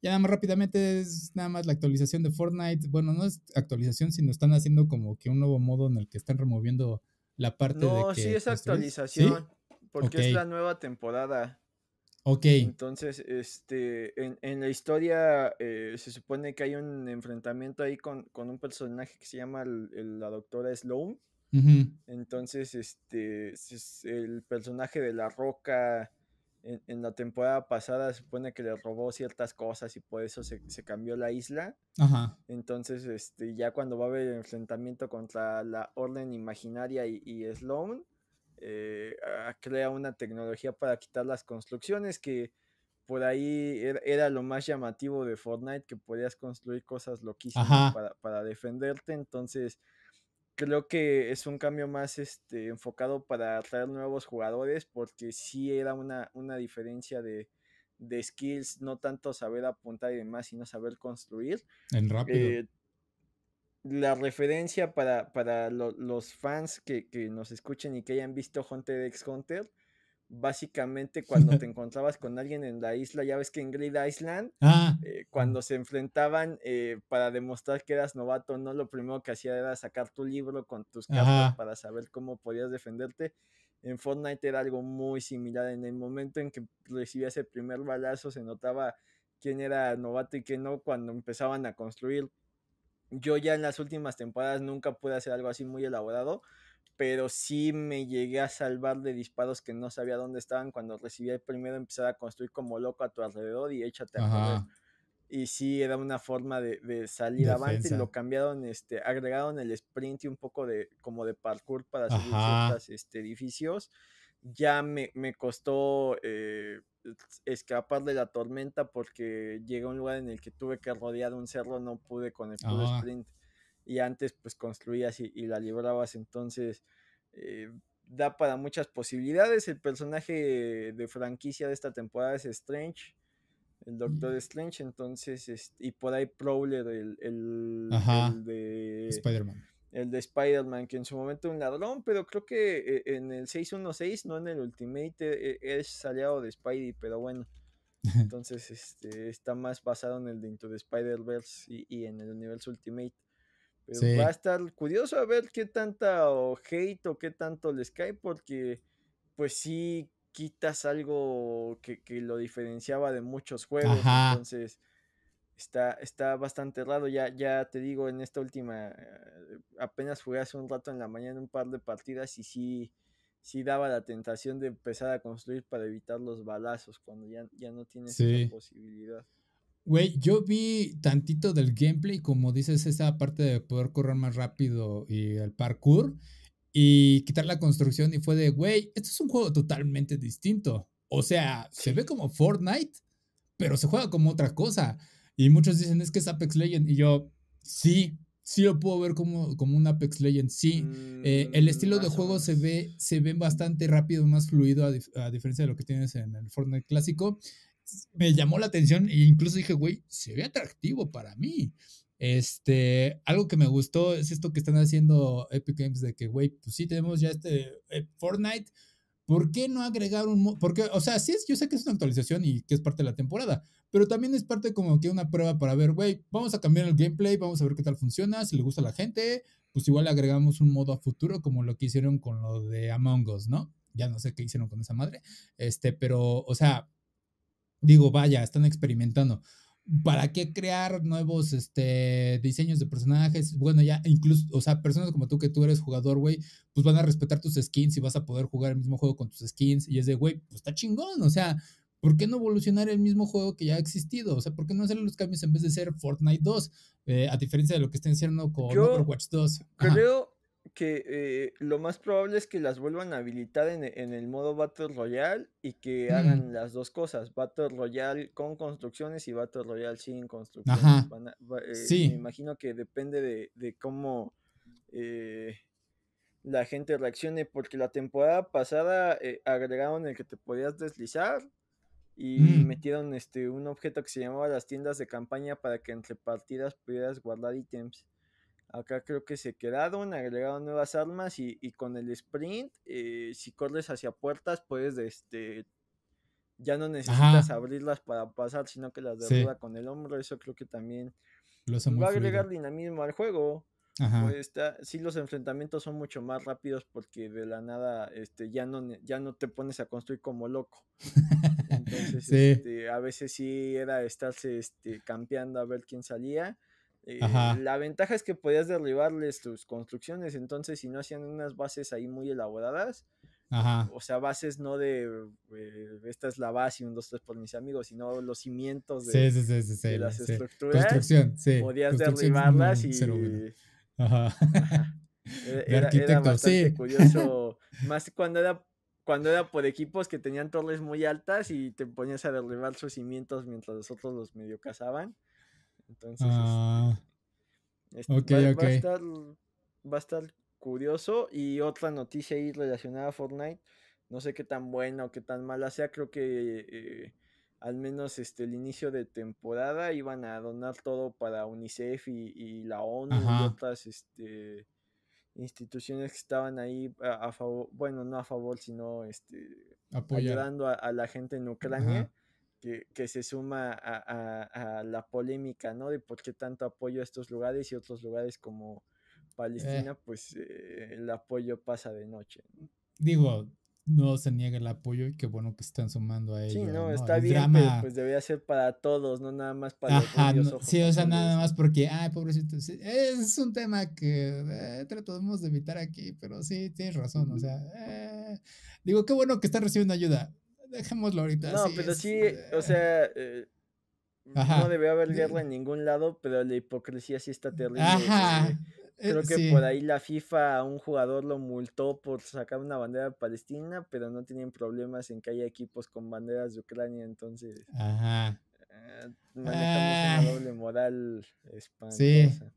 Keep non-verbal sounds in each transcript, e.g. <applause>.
Ya nada más rápidamente es nada más la actualización de Fortnite. Bueno, no es actualización, sino están haciendo como que un nuevo modo en el que están removiendo la parte de que... sí es actualización, porque es la nueva temporada. Ok. Entonces, este, en, la historia eh, se supone que hay un enfrentamiento ahí con, con un personaje que se llama la doctora Sloan. Entonces, este, es el personaje de la roca en, la temporada pasada se supone que le robó ciertas cosas y por eso se, cambió la isla. Ajá. Entonces, este, ya cuando va a haber enfrentamiento contra la Orden Imaginaria y, y Sloan, eh, crea una tecnología para quitar las construcciones que por ahí era, era, lo más llamativo de Fortnite, que podías construir cosas loquísimas para, para, defenderte. Entonces, creo que es un cambio más este, enfocado para atraer nuevos jugadores, porque sí era una, diferencia de, skills, no tanto saber apuntar y demás, sino saber construir. En rápido. Eh, la referencia para, los fans que, que, nos escuchen y que hayan visto Hunter x Hunter básicamente cuando te <laughs> encontrabas con alguien en la isla, ya ves que en Great Island, ah. eh, cuando se enfrentaban eh, para demostrar que eras novato, no lo primero que hacía era sacar tu libro con tus cartas para saber cómo podías defenderte. En Fortnite era algo muy similar. En el momento en que recibías el primer balazo, se notaba quién era novato y quién no cuando empezaban a construir. Yo ya en las últimas temporadas nunca pude hacer algo así muy elaborado pero sí me llegué a salvar de disparos que no sabía dónde estaban cuando recibí el primero empezar a construir como loco a tu alrededor y échate a correr. Y sí, era una forma de, de salir Defensa. avante y lo cambiaron, este, agregaron el sprint y un poco de como de parkour para subir ciertos este, edificios. Ya me, me costó eh, escapar de la tormenta porque llegué a un lugar en el que tuve que rodear un cerro, no pude con el ah. sprint y antes pues construías y, la librabas, entonces eh, da para muchas posibilidades. El personaje de franquicia de esta temporada es Strange, el mm. Doctor Strange, entonces, y por ahí Prowler, el, de Spider-Man. El de Spider-Man, que en su momento un ladrón, pero creo que e, en el 616, no en el Ultimate, e, es aliado de Spidey, pero bueno. <laughs> Entonces, este, está más basado en el de Into the Spider-Verse y, y en el universo Ultimate. Pero va a estar curioso a ver qué tanta o hate o qué tanto les cae, porque pues sí quitas algo que, lo diferenciaba de muchos juegos. Entonces está, está bastante raro. Ya, ya te digo, en esta última, eh, apenas jugué hace un rato en la mañana un par de partidas y sí, sí daba la tentación de empezar a construir para evitar los balazos cuando ya, ya no tienes esa posibilidad. Güey, yo vi tantito del gameplay, como dices, esa parte de poder correr más rápido y el parkour y quitar la construcción y fue de, güey, esto es un juego totalmente distinto. O sea, se ve como Fortnite, pero se juega como otra cosa. Y muchos dicen, es que es Apex Legends, Y yo, sí, sí lo puedo ver como, como un Apex Legends, sí. Eh, el estilo mm, de juego se ve, se ve bastante rápido, más fluido, a, diferencia de lo que tienes en el Fortnite clásico me llamó la atención e incluso dije, güey, se ve atractivo para mí. Este, algo que me gustó es esto que están haciendo Epic Games de que, güey, pues sí tenemos ya este eh, Fortnite. ¿Por qué no agregar un porque o sea, sí es, yo sé que es una actualización y que es parte de la temporada, pero también es parte como que una prueba para ver, güey, vamos a cambiar el gameplay, vamos a ver qué tal funciona, si le gusta a la gente, pues igual le agregamos un modo a futuro como lo que hicieron con lo de Among Us, ¿no? Ya no sé qué hicieron con esa madre. Este, pero o sea, Digo, vaya, están experimentando. ¿Para qué crear nuevos este, diseños de personajes? Bueno, ya incluso, o sea, personas como tú que tú eres jugador, güey, pues van a respetar tus skins y vas a poder jugar el mismo juego con tus skins. Y es de, güey, pues está chingón, o sea, ¿Por qué no evolucionar el mismo juego que ya ha existido? O sea, ¿por qué no hacer los cambios en vez de ser Fortnite 2? Eh, a diferencia de lo que estén haciendo con Overwatch 2. Creo que eh, lo más probable es que las vuelvan a habilitar en, e, el modo Battle Royale y que hagan las dos cosas, Battle Royale con construcciones y Battle Royale sin construcciones. Eh, me imagino que depende de, cómo eh, la gente reaccione, porque la temporada pasada agregaron el que te podías deslizar y mm. metieron este, un objeto que se llamaba las tiendas de campaña para que entre partidas pudieras guardar ítems. Acá creo que se quedaron, agregaron nuevas armas y, con el sprint, eh, si corres hacia puertas, puedes este, ya no necesitas abrirlas para pasar, sino que las derriba con el hombro. Eso creo que también va a agregar dinamismo al juego. Pues está, sí, los enfrentamientos son mucho más rápidos porque de la nada este, ya, no, ya no te pones a construir como loco. <laughs> Entonces, este, a veces sí era estarse este, campeando a ver quién salía. Eh, la ventaja es que podías derribarles tus construcciones, entonces si no hacían unas bases ahí muy elaboradas, o sea, bases no de eh, esta es la base, un, dos, tres por mis amigos, sino los cimientos de, las estructuras, podías derribarlas y... <laughs> E-, era, bastante <laughs> curioso, más cuando era cuando era por equipos que tenían torres muy altas y te ponías a derribar sus cimientos mientras los otros los medio cazaban. Entonces, ah, este, este, va, a estar, curioso. Y otra noticia ahí relacionada a Fortnite. No sé qué tan buena o qué tan mala sea. Creo que eh, al menos este el inicio de temporada iban a donar todo para UNICEF y, la ONU y otras este, instituciones que estaban ahí a, favor, bueno, no a favor, sino este, a, la gente en Ucrania que, se suma a, la polémica, ¿no? De por qué tanto apoyo a estos lugares y otros lugares como eh. Palestina, pues eh, el apoyo pasa de noche. Digo, no se niega el apoyo y qué bueno que están sumando a ello. Sí, no, está bien, pues debería ser para todos, no nada más para los Sí, o sea, nada más porque, ay, pobrecito, es un tema que todos eh, tratamos de evitar aquí, pero sí, tienes razón, o sea, digo, qué bueno que están recibiendo ayuda dejémoslo ahorita. No, pero sí, o sea, eh, no debe haber guerra en ningún lado, pero la hipocresía sí está terrible. Eh, eh, creo que por ahí la FIFA a un jugador lo multó por sacar una bandera palestina, pero no tienen problemas en que haya equipos con banderas de Ucrania, entonces. Ajá. manejamos una ah. doble moral espantosa.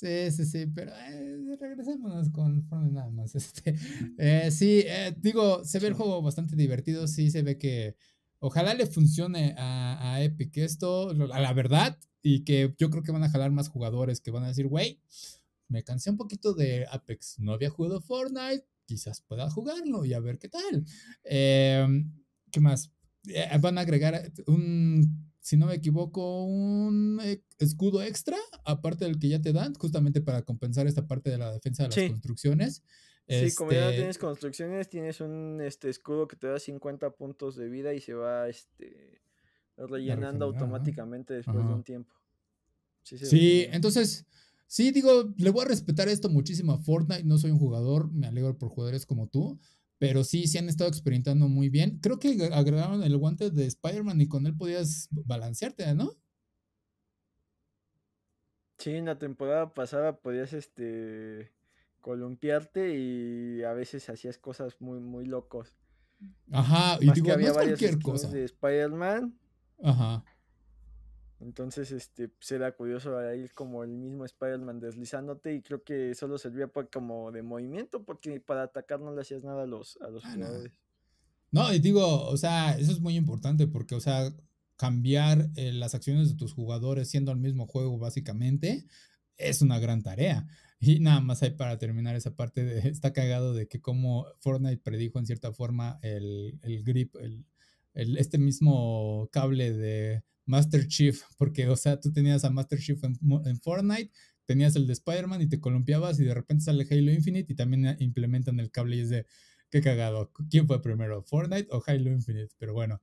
Sí, sí, sí, pero eh, regresémonos con Fortnite nada más. <laughs> Este, eh, sí, eh, digo, se ve el juego bastante divertido, sí, se ve que ojalá le funcione a, a, Epic esto, a la verdad, y que yo creo que van a jalar más jugadores que van a decir, güey, me cansé un poquito de Apex, no había jugado Fortnite, quizás pueda jugarlo y a ver qué tal. Em, ¿Qué más? Eh, van a agregar un si no me equivoco, un e, escudo extra, aparte del que ya te dan, justamente para compensar esta parte de la defensa de las construcciones. Sí, como ya no este tienes construcciones, tienes un este, escudo que te da 50 puntos de vida y se va este, rellenando automáticamente después de un tiempo. sí entonces, sí, digo, le voy a respetar esto muchísimo a Fortnite. No soy un jugador, me alegro por jugadores como tú. Pero sí, se sí han estado experimentando muy bien. Creo que agregaron el guante de Spider-Man y con él podías balancearte, ¿no? Sí, en la temporada pasada podías este columpiarte y a veces hacías cosas muy, muy locos. Ajá, y digo, que había cosa. es varias cualquier de Spider-Man. Ajá. Entonces, este, será pues, curioso ir como el mismo Spider-Man deslizándote y creo que solo servía como de movimiento porque para atacar no le hacías nada a los, a los ah, jugadores. No. y digo, o sea, eso es muy importante porque, o sea, cambiar eh, las acciones de tus jugadores siendo el mismo juego básicamente es una gran tarea. Y nada más hay para terminar esa parte, de, <laughs> está cagado de que como Fortnite predijo en cierta forma el, grip, el, este mismo cable de Master Chief, porque, o sea, tú tenías a Master Chief en, Fortnite, tenías el de Spider-Man y te columpiabas y de repente sale Halo Infinite y también eh, implementan el cable y es de, qué cagado, ¿quién fue primero, Fortnite o Halo Infinite? Pero bueno.